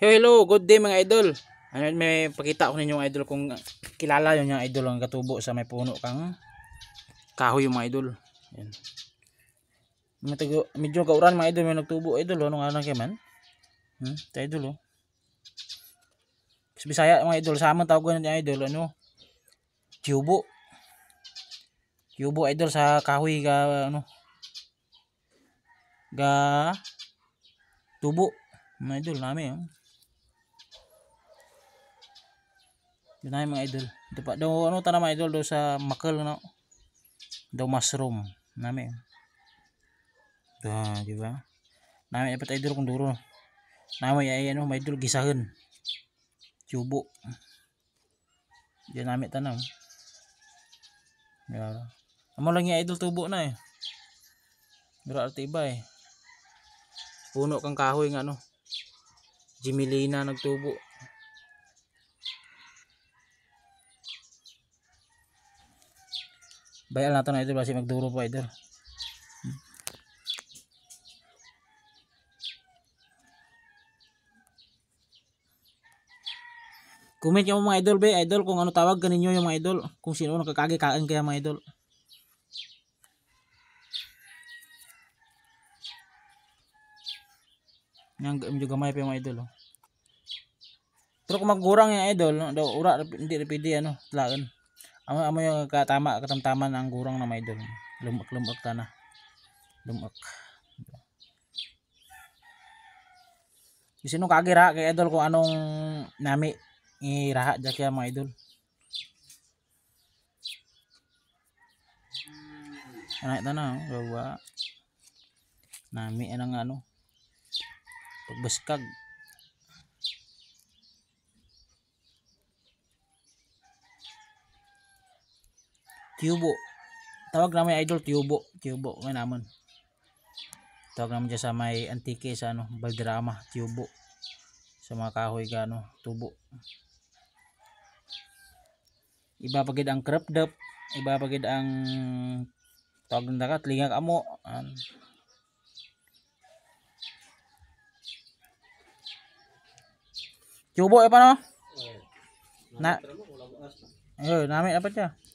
Hello, hello, good day mga idol. Ano, may pakita ko ninyo mga idol kung kilala yun yung idol ang katubo sa may puno kang kahoy yung mga idol. Ayun. Matago, medyo kauran mga idol may nagtubo idol ano oh, nga lang kay man. Hmm, tayo idol oh. Sa Bisaya mga idol, sa amang tawag ng idol ano? Tubo. Tubo idol sa kahoy ga ano? Ga tubo. Mga idol namin oh. Yun na mga idol. Ito pa. Daw, ano ta idol? Daw sa makel no. Daw mushroom. Nami. Da, di ba? Nami, dapat idol kung duro. Nami, ay, ano, mga idol, gisahan. Cubo. Diyan nami tanam. Gara. Amo lang idol tubo na eh. Gara ati iba eh. Puno kang kahoy nga ano. Jimilina nagtubo. bayal nato na idol kasi magduro po idol Comment nyo mga idol be, idol kung ano tawag ganinyo yung mga idol, kung sino nakakagi kaan kaya mga idol. Yang medyo gamay pa yung mga idol. Oh. Pero kung magurang yung idol, no, daw ura hindi pwede ano, tlagan amo amo yung katama katamtaman ang gurang na may dol lumak lumak ta na lumak Sino kagira kay idol kung anong nami iraha dyan kaya mga idol. Anak ito na, oh. gawa. Nami, anong ano. Pagbaskag. Tubo. Tawag namin idol tubo. Tubo may naman. Tawag naman dyan sa may antike sa ano, baldrama, tubo. Sa mga kahoy gano, tubo. Iba pagid ang crop dap, iba pagid ang tawag ng ka, tlingak amo. An Tubo e eh, pa no? Eh, na. Eh, namin dapat siya.